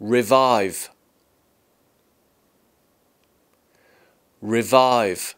revive revive